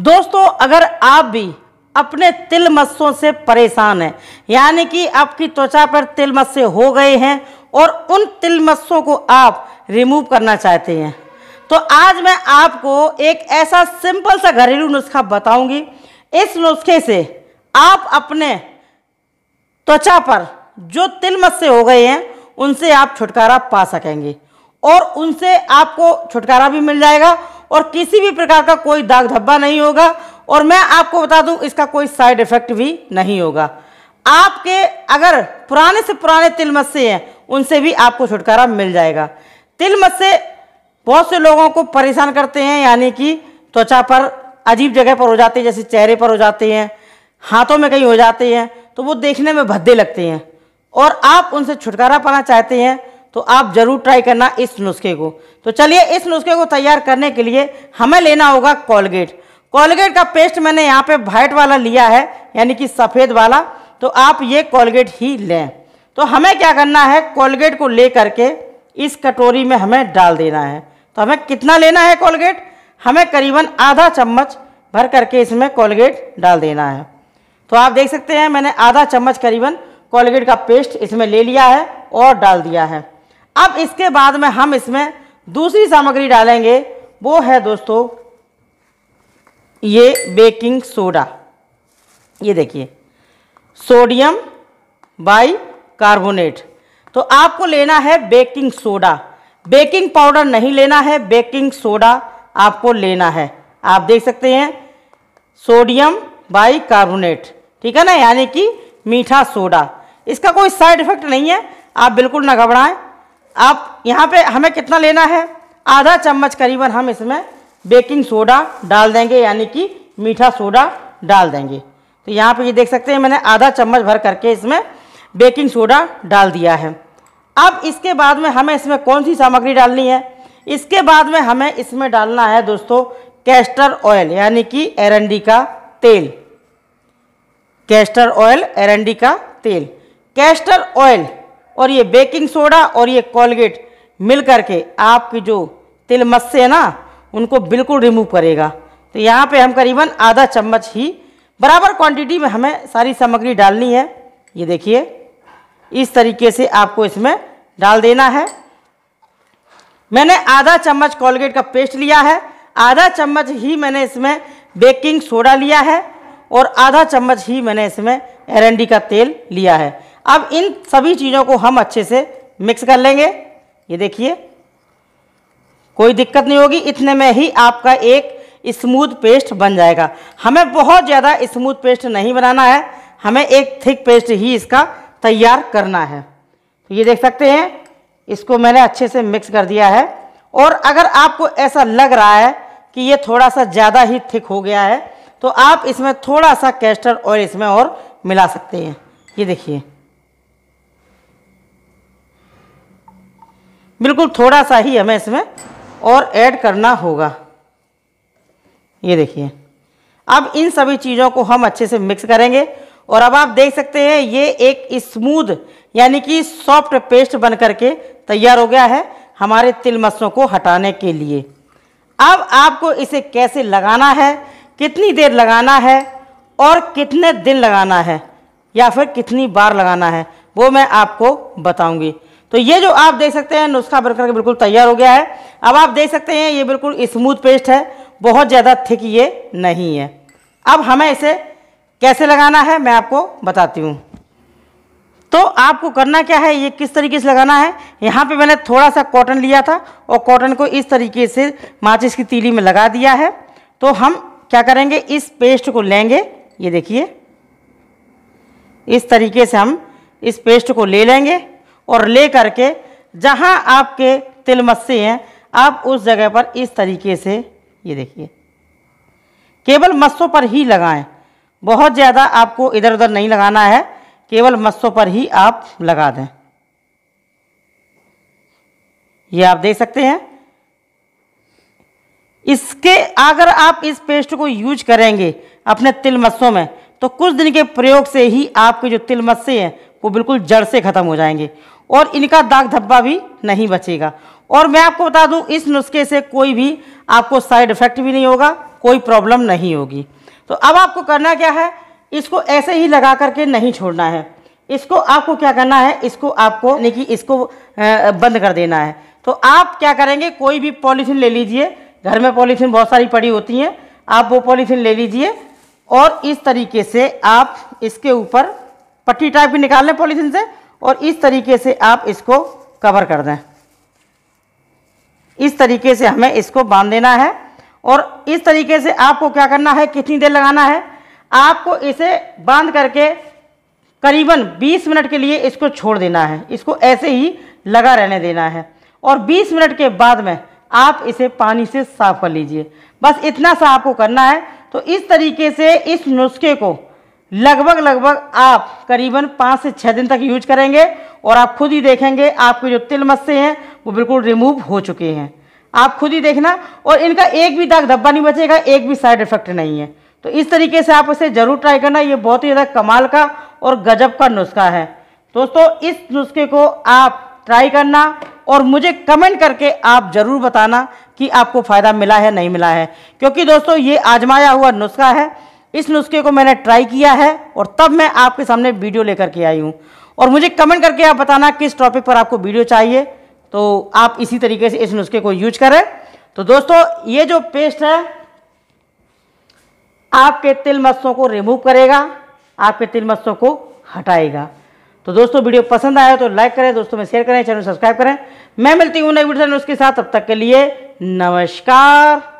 दोस्तों अगर आप भी अपने तिल मस्सों से परेशान हैं यानी कि आपकी त्वचा पर तिल मस्से हो गए हैं और उन तिल मस्सों को आप रिमूव करना चाहते हैं तो आज मैं आपको एक ऐसा सिंपल सा घरेलू नुस्खा बताऊंगी इस नुस्खे से आप अपने त्वचा पर जो तिल मस्से हो गए हैं उनसे आप छुटकारा पा सकेंगे और उनसे आपको छुटकारा भी मिल जाएगा और किसी भी प्रकार का कोई दाग धब्बा नहीं होगा और मैं आपको बता दूं इसका कोई साइड इफेक्ट भी नहीं होगा आपके अगर पुराने से पुराने तिल मस्से हैं उनसे भी आपको छुटकारा मिल जाएगा तिल मस्से बहुत से लोगों को परेशान करते हैं यानी कि त्वचा पर अजीब जगह पर हो जाते हैं जैसे चेहरे पर हो जाते हैं हाथों में कहीं हो जाते हैं तो वो देखने में भद्दे लगते हैं और आप उनसे छुटकारा पाना चाहते हैं तो आप ज़रूर ट्राई करना इस नुस्खे को तो चलिए इस नुस्खे को तैयार करने के लिए हमें लेना होगा कोलगेट कोलगेट का पेस्ट मैंने यहाँ पे वाइट वाला लिया है यानी कि सफ़ेद वाला तो आप ये कोलगेट ही लें तो हमें क्या करना है कोलगेट को ले करके इस कटोरी में हमें डाल देना है तो हमें कितना लेना है कोलगेट हमें करीबन आधा चम्मच भर करके इसमें कोलगेट डाल देना है तो आप देख सकते हैं मैंने आधा चम्मच करीबन कोलगेट का पेस्ट इसमें ले लिया है और डाल दिया है अब इसके बाद में हम इसमें दूसरी सामग्री डालेंगे वो है दोस्तों ये बेकिंग सोडा ये देखिए सोडियम बाई कार्बोनेट तो आपको लेना है बेकिंग सोडा बेकिंग पाउडर नहीं लेना है बेकिंग सोडा आपको लेना है आप देख सकते हैं सोडियम बाई कार्बोनेट ठीक है ना यानी कि मीठा सोडा इसका कोई साइड इफेक्ट नहीं है आप बिल्कुल ना घबराएं आप यहाँ पे हमें कितना लेना है आधा चम्मच करीबन हम इसमें बेकिंग सोडा डाल देंगे यानी कि मीठा सोडा डाल देंगे तो यहाँ पे ये देख सकते हैं मैंने आधा चम्मच भर करके इसमें बेकिंग सोडा डाल दिया है अब इसके बाद में हमें इसमें कौन सी सामग्री डालनी है इसके बाद में हमें इसमें डालना है दोस्तों कैस्टर ऑयल यानी कि एरंडी का तेल कैस्टर ऑयल एरंडी का तेल कैस्टर ऑयल और ये बेकिंग सोडा और ये कोलगेट मिल करके आपकी जो तिल मस्से है ना उनको बिल्कुल रिमूव करेगा तो यहाँ पे हम करीबन आधा चम्मच ही बराबर क्वांटिटी में हमें सारी सामग्री डालनी है ये देखिए इस तरीके से आपको इसमें डाल देना है मैंने आधा चम्मच कोलगेट का पेस्ट लिया है आधा चम्मच ही मैंने इसमें बेकिंग सोडा लिया है और आधा चम्मच ही मैंने इसमें एरंडी का तेल लिया है अब इन सभी चीज़ों को हम अच्छे से मिक्स कर लेंगे ये देखिए कोई दिक्कत नहीं होगी इतने में ही आपका एक स्मूथ पेस्ट बन जाएगा हमें बहुत ज़्यादा स्मूथ पेस्ट नहीं बनाना है हमें एक थिक पेस्ट ही इसका तैयार करना है तो ये देख सकते हैं इसको मैंने अच्छे से मिक्स कर दिया है और अगर आपको ऐसा लग रहा है कि ये थोड़ा सा ज़्यादा ही थिक हो गया है तो आप इसमें थोड़ा सा कैस्टर ऑयल इसमें और मिला सकते हैं ये देखिए बिल्कुल थोड़ा सा ही हमें इसमें और ऐड करना होगा ये देखिए अब इन सभी चीज़ों को हम अच्छे से मिक्स करेंगे और अब आप देख सकते हैं ये एक स्मूद यानी कि सॉफ्ट पेस्ट बन करके तैयार हो गया है हमारे तिल मस्सों को हटाने के लिए अब आपको इसे कैसे लगाना है कितनी देर लगाना है और कितने दिन लगाना है या फिर कितनी बार लगाना है वो मैं आपको बताऊंगी तो ये जो आप देख सकते हैं नुस्खा बनकर के बिल्कुल तैयार हो गया है अब आप देख सकते हैं ये बिल्कुल स्मूथ पेस्ट है बहुत ज़्यादा थिक ये नहीं है अब हमें इसे कैसे लगाना है मैं आपको बताती हूँ तो आपको करना क्या है ये किस तरीके से लगाना है यहाँ पे मैंने थोड़ा सा कॉटन लिया था और कॉटन को इस तरीके से माचिस की तीली में लगा दिया है तो हम क्या करेंगे इस पेस्ट को लेंगे ये देखिए इस तरीके से हम इस पेस्ट को ले लेंगे और ले करके जहाँ आपके तिलमस्से हैं आप उस जगह पर इस तरीके से ये देखिए केवल मस्सों पर ही लगाएं बहुत ज़्यादा आपको इधर उधर नहीं लगाना है केवल मस्सों पर ही आप लगा दें ये आप देख सकते हैं इसके अगर आप इस पेस्ट को यूज करेंगे अपने तिल मस्सों में तो कुछ दिन के प्रयोग से ही आपके जो तिल मस्से हैं वो बिल्कुल जड़ से ख़त्म हो जाएंगे और इनका दाग धब्बा भी नहीं बचेगा और मैं आपको बता दूं इस नुस्खे से कोई भी आपको साइड इफ़ेक्ट भी नहीं होगा कोई प्रॉब्लम नहीं होगी तो अब आपको करना क्या है इसको ऐसे ही लगा करके नहीं छोड़ना है इसको आपको क्या करना है इसको आपको यानी कि इसको बंद कर देना है तो आप क्या करेंगे कोई भी पॉलीथीन ले लीजिए घर में पॉलीथीन बहुत सारी पड़ी होती हैं आप वो पॉलीथीन ले लीजिए और इस तरीके से आप इसके ऊपर पट्टी टाइप भी निकाल लें पॉलीथीन से और इस तरीके से आप इसको कवर कर दें इस तरीके से हमें इसको बांध देना है और इस तरीके से आपको क्या करना है कितनी देर लगाना है आपको इसे बांध करके करीबन 20 मिनट के लिए इसको छोड़ देना है इसको ऐसे ही लगा रहने देना है और 20 मिनट के बाद में आप इसे पानी से साफ कर लीजिए बस इतना सा आपको करना है तो इस तरीके से इस नुस्खे को लगभग लगभग आप करीबन पाँच से छः दिन तक यूज करेंगे और आप खुद ही देखेंगे आपके जो तिल मस्से हैं वो बिल्कुल रिमूव हो चुके हैं आप खुद ही देखना और इनका एक भी दाग धब्बा नहीं बचेगा एक भी साइड इफेक्ट नहीं है तो इस तरीके से आप इसे ज़रूर ट्राई करना ये बहुत ही ज़्यादा कमाल का और गजब का नुस्खा है दोस्तों इस नुस्खे को आप ट्राई करना और मुझे कमेंट करके आप ज़रूर बताना कि आपको फ़ायदा मिला है नहीं मिला है क्योंकि दोस्तों ये आजमाया हुआ नुस्खा है इस नुस्खे को मैंने ट्राई किया है और तब मैं आपके सामने वीडियो लेकर के आई हूँ और मुझे कमेंट करके आप बताना किस टॉपिक पर आपको वीडियो चाहिए तो आप इसी तरीके से इस नुस्खे को यूज करें तो दोस्तों ये जो पेस्ट है आपके तिल मस्तों को रिमूव करेगा आपके तिल मस्तों को हटाएगा तो दोस्तों वीडियो पसंद आया तो लाइक करें दोस्तों में शेयर करें चैनल सब्सक्राइब करें मैं मिलती हूँ नई वीडियो उसके साथ तब तक के लिए नमस्कार